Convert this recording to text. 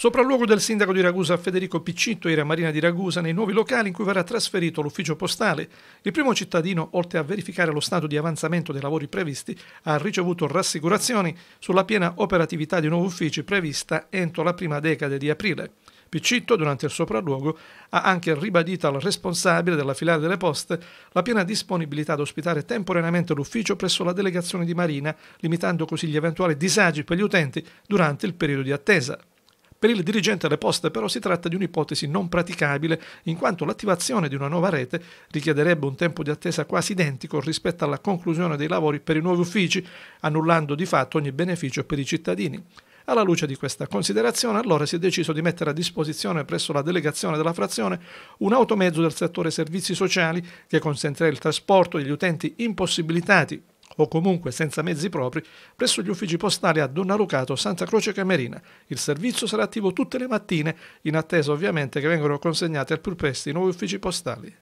Sopralluogo del sindaco di Ragusa Federico Piccitto era Marina di Ragusa nei nuovi locali in cui verrà trasferito l'ufficio postale. Il primo cittadino, oltre a verificare lo stato di avanzamento dei lavori previsti, ha ricevuto rassicurazioni sulla piena operatività di nuovi uffici prevista entro la prima decade di aprile. Piccitto, durante il sopralluogo, ha anche ribadito al responsabile della filiale delle poste la piena disponibilità ad ospitare temporaneamente l'ufficio presso la delegazione di Marina, limitando così gli eventuali disagi per gli utenti durante il periodo di attesa. Per il dirigente alle poste però si tratta di un'ipotesi non praticabile in quanto l'attivazione di una nuova rete richiederebbe un tempo di attesa quasi identico rispetto alla conclusione dei lavori per i nuovi uffici, annullando di fatto ogni beneficio per i cittadini. Alla luce di questa considerazione, allora si è deciso di mettere a disposizione presso la delegazione della frazione un automezzo del settore servizi sociali che consentirà il trasporto degli utenti impossibilitati o comunque senza mezzi propri presso gli uffici postali a Donnarucato, Santa Croce Camerina. Il servizio sarà attivo tutte le mattine, in attesa ovviamente che vengano consegnati al più presto i nuovi uffici postali.